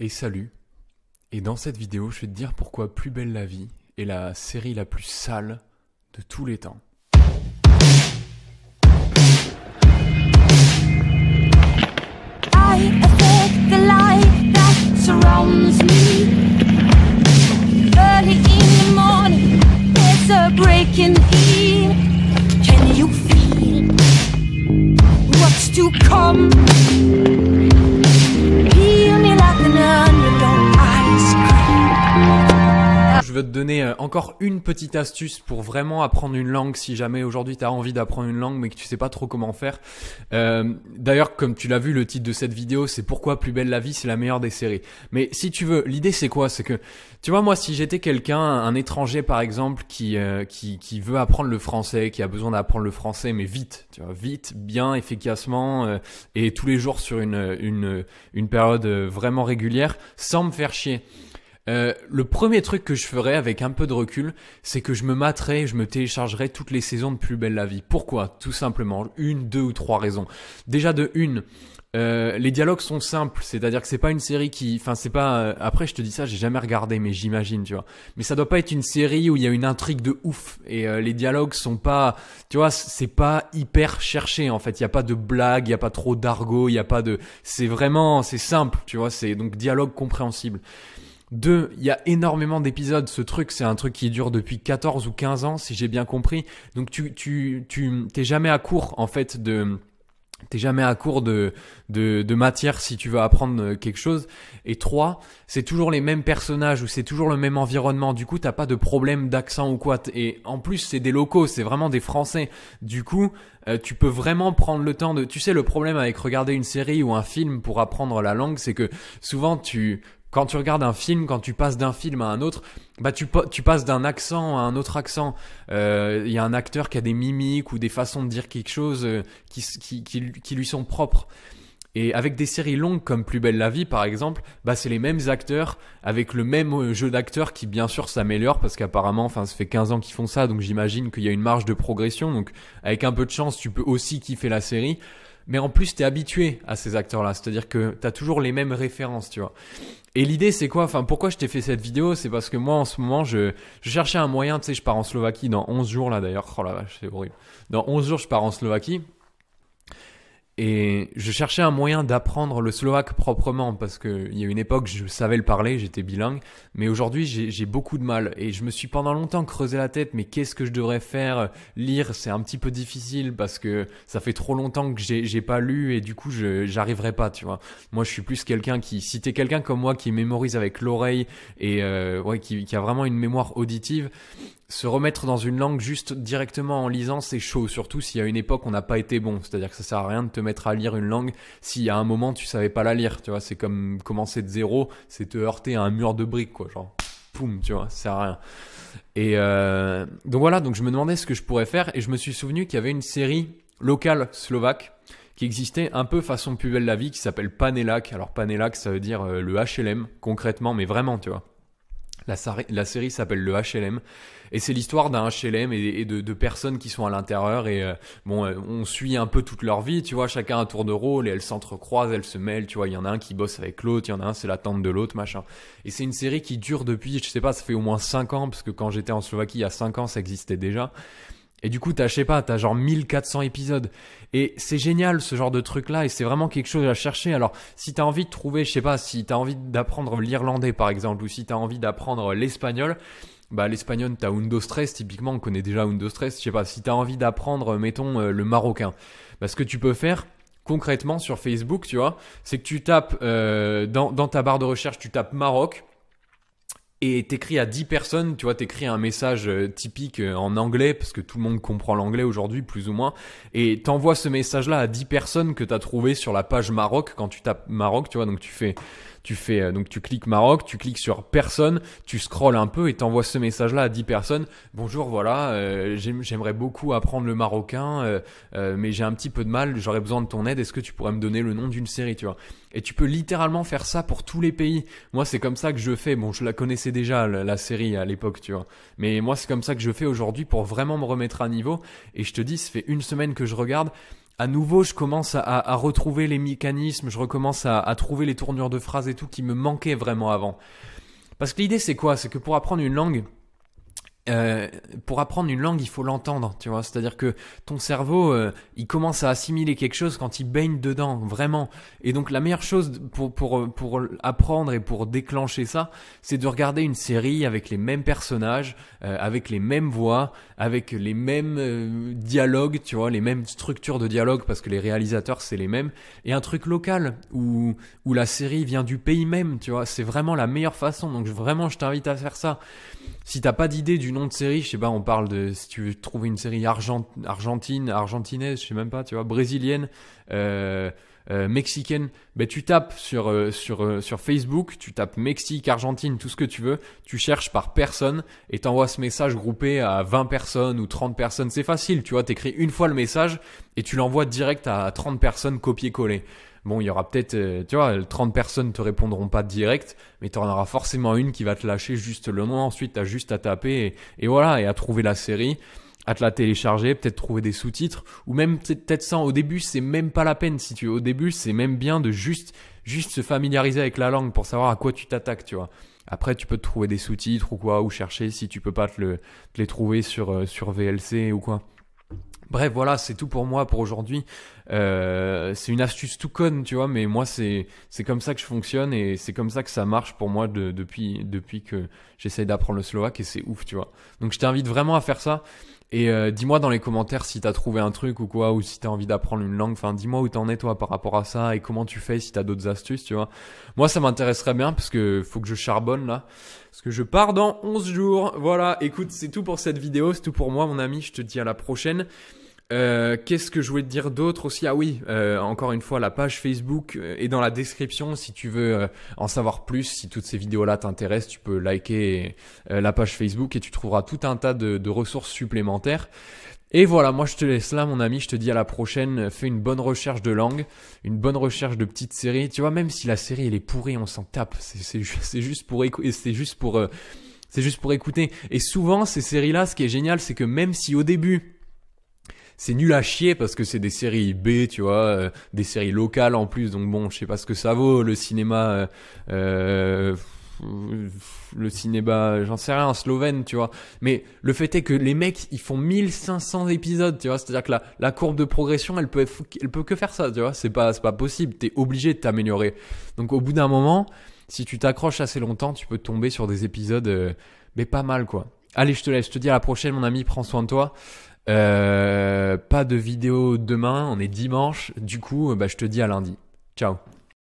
Et salut Et dans cette vidéo, je vais te dire pourquoi Plus belle la vie est la série la plus sale de tous les temps. Can you feel what's to come? te donner euh, encore une petite astuce pour vraiment apprendre une langue si jamais aujourd'hui tu as envie d'apprendre une langue mais que tu sais pas trop comment faire. Euh, d'ailleurs, comme tu l'as vu, le titre de cette vidéo, c'est Pourquoi plus belle la vie, c'est la meilleure des séries. Mais si tu veux, l'idée c'est quoi C'est que, tu vois, moi, si j'étais quelqu'un, un étranger par exemple, qui, euh, qui, qui, veut apprendre le français, qui a besoin d'apprendre le français, mais vite, tu vois, vite, bien, efficacement, et tous les jours sur une, une, une période vraiment régulière, sans me faire chier. Euh, le premier truc que je ferais avec un peu de recul, c'est que je me materais, je me téléchargerais toutes les saisons de Plus Belle la Vie. Pourquoi Tout simplement, une, deux ou trois raisons. Déjà de une, euh, les dialogues sont simples, c'est-à-dire que c'est pas une série qui, enfin c'est pas. Euh, après, je te dis ça, j'ai jamais regardé, mais j'imagine, tu vois. Mais ça doit pas être une série où il y a une intrigue de ouf et les dialogues sont pas, tu vois, c'est pas hyper cherché en fait. Il y a pas de blague, il y a pas trop d'argot, il y a pas de. C'est vraiment, c'est simple, tu vois. C'est donc dialogue compréhensible. Deux, il y a énormément d'épisodes. Ce truc, c'est un truc qui dure depuis 14 ou 15 ans, si j'ai bien compris. Donc tu, tu, tu, t'es jamais à court, en fait, de, T'es jamais à court de, de, matière si tu veux apprendre euh, quelque chose. Et trois, c'est toujours les mêmes personnages ou c'est toujours le même environnement. Du coup, t'as pas de problème d'accent ou quoi. Et en plus, c'est des locaux, c'est vraiment des Français. Du coup, euh, tu peux vraiment prendre le temps de... Tu sais, le problème avec regarder une série ou un film pour apprendre la langue, c'est que souvent tu quand tu regardes un film, quand tu passes d'un film à un autre, bah tu, tu passes d'un accent à un autre accent. Il euh, y a un acteur qui a des mimiques ou des façons de dire quelque chose euh, qui, qui, lui sont propres. Et avec des séries longues comme Plus belle la vie par exemple, bah c'est les mêmes acteurs avec le même euh, jeu d'acteurs qui bien sûr s'améliore parce qu'apparemment, enfin ça fait 15 ans qu'ils font ça, donc j'imagine qu'il y a une marge de progression. Donc avec un peu de chance, tu peux aussi kiffer la série mais en plus, tu es habitué à ces acteurs-là. C'est-à-dire que tu as toujours les mêmes références, tu vois. Et l'idée, c'est quoi Enfin, pourquoi je t'ai fait cette vidéo C'est parce que moi, en ce moment, je, je cherchais un moyen. Tu sais, je pars en Slovaquie dans 11 jours, là, d'ailleurs. Oh la vache, c'est horrible. Dans 11 jours, je pars en Slovaquie. Et je cherchais un moyen d'apprendre le slovaque proprement parce qu'il y a une époque, je savais le parler, j'étais bilingue, mais aujourd'hui, j'ai beaucoup de mal. Et je me suis pendant longtemps creusé la tête, mais qu'est-ce que je devrais faire Lire, c'est un petit peu difficile parce que ça fait trop longtemps que j'ai pas lu et du coup, j'arriverai pas, tu vois. Moi, je suis plus quelqu'un qui, si t'es quelqu'un comme moi qui mémorise avec l'oreille et euh, ouais, qui, qui a vraiment une mémoire auditive, se remettre dans une langue juste directement en lisant, c'est chaud, surtout s'il y a une époque, on n'a pas été bon. C'est-à-dire que ça sert à rien de te mettre à lire une langue si à un moment tu savais pas la lire, tu vois. C'est comme commencer de zéro, c'est te heurter à un mur de briques, quoi. Genre, poum, tu vois, ça rien. Et euh, donc voilà, donc je me demandais ce que je pourrais faire et je me suis souvenu qu'il y avait une série locale slovaque qui existait un peu façon Plus la vie qui s'appelle Panelak. Alors Panelak, ça veut dire euh, le HLM concrètement, mais vraiment, tu vois. La, série s'appelle le HLM et c'est l'histoire d'un HLM et, de, de, personnes qui sont à l'intérieur et euh, bon, euh, on suit un peu toute leur vie, tu vois, chacun un tour de rôle et elles s'entrecroisent, elles se mêlent, tu vois, il y en a un qui bosse avec l'autre, il y en a un c'est la tante de l'autre, machin. Et c'est une série qui dure depuis, je sais pas, ça fait au moins 5 ans parce que quand j'étais en Slovaquie il y a 5 ans, ça existait déjà. Et du coup, t'as, je sais pas, t'as genre 1400 épisodes. Et c'est génial ce genre de truc-là, et c'est vraiment quelque chose à chercher. Alors, si t'as envie de trouver, je sais pas, si t'as envie d'apprendre l'irlandais par exemple, ou si t'as envie d'apprendre l'espagnol, bah l'espagnol, t'as Undo Stress, typiquement, on connaît déjà Undo Stress. Je sais pas, si t'as envie d'apprendre, mettons, euh, le marocain, bah ce que tu peux faire, concrètement sur Facebook, tu vois, c'est que tu tapes euh, dans, dans ta barre de recherche, tu tapes Maroc, et t'écris à 10 personnes, tu vois, t'écris un message euh, typique euh, en anglais, parce que tout le monde comprend l'anglais aujourd'hui, plus ou moins, et t'envoies ce message-là à 10 personnes que t'as trouvé sur la page Maroc, quand tu tapes Maroc, tu vois, donc tu fais tu fais euh, donc tu cliques Maroc, tu cliques sur personne, tu scrolles un peu et t'envoies ce message-là à 10 personnes. Bonjour, voilà, euh, j'aimerais beaucoup apprendre le marocain, euh, mais j'ai un petit peu de mal, j'aurais besoin de ton aide. Est-ce que tu pourrais me donner le nom d'une série, tu vois Et tu peux littéralement faire ça pour tous les pays. Moi, c'est comme ça que je fais. Bon, je la connaissais déjà la, la série à l'époque, tu vois. Mais moi, c'est comme ça que je fais aujourd'hui pour vraiment me remettre à niveau. Et je te dis, ça fait une semaine que je regarde à nouveau, je commence à, retrouver les mécanismes, je recommence à, à trouver les tournures de phrases et tout qui me manquaient vraiment avant. Parce que l'idée, c'est quoi C'est que pour apprendre une langue, euh, pour apprendre une langue, il faut l'entendre, tu vois. C'est-à-dire que ton cerveau, euh, il commence à assimiler quelque chose quand il baigne dedans, vraiment. Et donc la meilleure chose pour, pour, pour apprendre et pour déclencher ça, c'est de regarder une série avec les mêmes personnages, euh, avec les mêmes voix, avec les mêmes dialogues, tu vois, les mêmes structures de dialogue, parce que les réalisateurs, c'est les mêmes. Et un truc local, où, où la série vient du pays même, tu vois. C'est vraiment la meilleure façon. Donc vraiment, je t'invite à faire ça. Si t'as pas d'idée d'une de série, je sais pas, on parle de si tu veux trouver une série argent, argentine, argentinaise, je sais même pas, tu vois, brésilienne, euh, euh, mexicaine, ben tu tapes sur, euh, sur, sur Facebook, tu tapes Mexique, Argentine, tout ce que tu veux, tu cherches par personne et t'envoies ce message groupé à 20 personnes ou 30 personnes. C'est facile, tu vois, t'écris une fois le message et tu l'envoies direct à 30 personnes copier-coller. Bon, il y aura peut-être, euh, tu vois, 30 personnes te répondront pas direct, mais tu en auras forcément une qui va te lâcher juste le nom. Ensuite, tu as juste à taper et, voilà, et à trouver la série, à te la télécharger, peut-être trouver des sous-titres, ou même peut-être ça, au début, c'est même pas la peine. Si tu au début, c'est même bien de juste, juste se familiariser avec la langue pour savoir à quoi tu t'attaques, tu vois. Après, tu peux te trouver des sous-titres ou quoi, ou chercher si tu peux pas te, les trouver sur, euh, sur VLC ou quoi. Bref, voilà, c'est tout pour moi pour aujourd'hui. Euh, c'est une astuce tout conne, tu vois, mais moi c'est c'est comme ça que je fonctionne et c'est comme ça que ça marche pour moi depuis depuis que j'essaye d'apprendre le slovaque et c'est ouf, tu vois. Donc je t'invite vraiment à faire ça et euh, dis-moi dans les commentaires si t'as trouvé un truc ou quoi ou si t'as envie d'apprendre une langue. Enfin, dis-moi où t'en es toi par rapport à ça et comment tu fais si t'as d'autres astuces, tu vois. Moi ça m'intéresserait bien parce que faut que je charbonne là parce que je pars dans 11 jours. Voilà, écoute, c'est tout pour cette vidéo, c'est tout pour moi mon ami. Je te dis à la prochaine. Euh, qu'est-ce que je voulais te dire d'autre aussi Ah oui, euh, encore une fois, la page Facebook euh, est dans la description. Si tu veux en savoir plus, si toutes ces vidéos-là t'intéressent, tu peux liker la page Facebook et tu trouveras tout un tas de, ressources supplémentaires. Et voilà, moi je te laisse là mon ami, je te dis à la prochaine, fais une bonne recherche de langue, une bonne recherche de petites séries, tu vois, même si la série elle est pourrie, on s'en tape, c'est juste pour c'est juste pour... c'est juste pour écouter. Et souvent, ces séries-là, ce qui est génial, c'est que même si au début, c'est nul à chier parce que c'est des séries B, tu vois, euh, des séries locales en plus. Donc bon, je sais pas ce que ça vaut le cinéma. Euh, euh, le cinéma, j'en sais rien, slovène, tu vois. Mais le fait est que les mecs, ils font 1500 épisodes, tu vois. C'est-à-dire que la, courbe de progression, elle peut, elle peut que faire ça, tu vois. C'est pas, pas possible. T'es obligé de t'améliorer. Donc, au bout d'un moment, si tu t'accroches assez longtemps, tu peux tomber sur des épisodes, mais pas mal, quoi. Allez, je te laisse. Je te dis à la prochaine, mon ami. Prends soin de toi. Euh, pas de vidéo demain, on est dimanche. Du coup, bah, je te dis à lundi. Ciao.